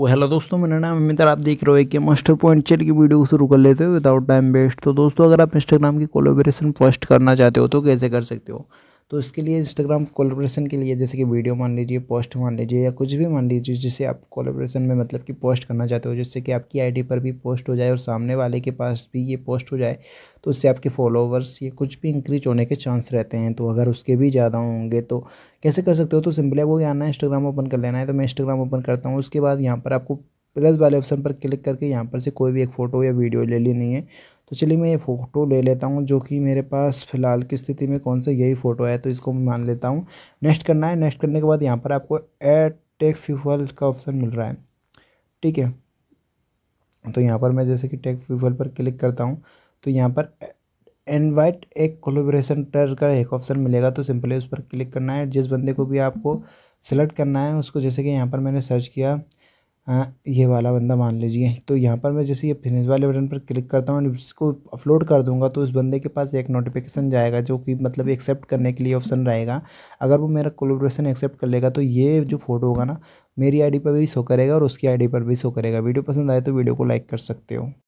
वो हेलो दोस्तों मेरा नाम मित्र आप देख रहे हो एक मास्टर पॉइंट चेयर की वीडियो को शुरू कर लेते हो विदाउट टाइम वेस्ट तो दोस्तों अगर आप इंस्टाग्राम की कोलोबरेशन पोस्ट करना चाहते हो तो कैसे कर सकते हो तो इसके लिए इंस्टाग्राम कोलेब्रेशन के लिए जैसे कि वीडियो मान लीजिए पोस्ट मान लीजिए या कुछ भी मान लीजिए जिसे आप कोलेब्रेशन में मतलब कि पोस्ट करना चाहते हो जिससे कि आपकी आईडी पर भी पोस्ट हो जाए और सामने वाले के पास भी ये पोस्ट हो जाए तो उससे आपके फॉलोवर्स ये कुछ भी इंक्रीज होने के चांस रहते हैं तो अगर उसके भी ज़्यादा होंगे तो कैसे कर सकते हो तो सिंपली वो आना है इंस्टाग्राम ओपन कर लेना है तो मैं इंस्टाग्राम ओपन करता हूँ उसके बाद यहाँ पर आपको प्लस वाले ऑप्शन पर क्लिक करके यहाँ पर से कोई भी एक फ़ोटो या वीडियो ले लेनी है तो चलिए मैं ये फ़ोटो ले लेता हूँ जो कि मेरे पास फ़िलहाल की स्थिति में कौन सा यही फ़ोटो है तो इसको मैं मान लेता हूँ नेक्स्ट करना है नेक्स्ट करने के बाद यहाँ पर आपको एड टेक फ्यूफल का ऑप्शन मिल रहा है ठीक है तो यहाँ पर मैं जैसे कि टेक फ्यूफल पर क्लिक करता हूँ तो यहाँ पर इनवाइट एक कोलोब्रेशन टर का एक ऑप्शन मिलेगा तो सिंपली उस पर क्लिक करना है जिस बंदे को भी आपको सेलेक्ट करना है उसको जैसे कि यहाँ पर मैंने सर्च किया हाँ, ये वाला बंदा मान लीजिए तो यहाँ पर मैं जैसे ये फिनिश वाले बटन पर क्लिक करता हूँ और इसको अपलोड कर दूंगा तो उस बंदे के पास एक नोटिफिकेशन जाएगा जो कि मतलब एक्सेप्ट करने के लिए ऑप्शन रहेगा अगर वो मेरा कोलोब्रेशन एक्सेप्ट कर लेगा तो ये जो फ़ोटो होगा ना मेरी आईडी पर भी शो करेगा और उसकी आईडी पर भी शो करेगा वीडियो पसंद आए तो वीडियो को लाइक कर सकते हो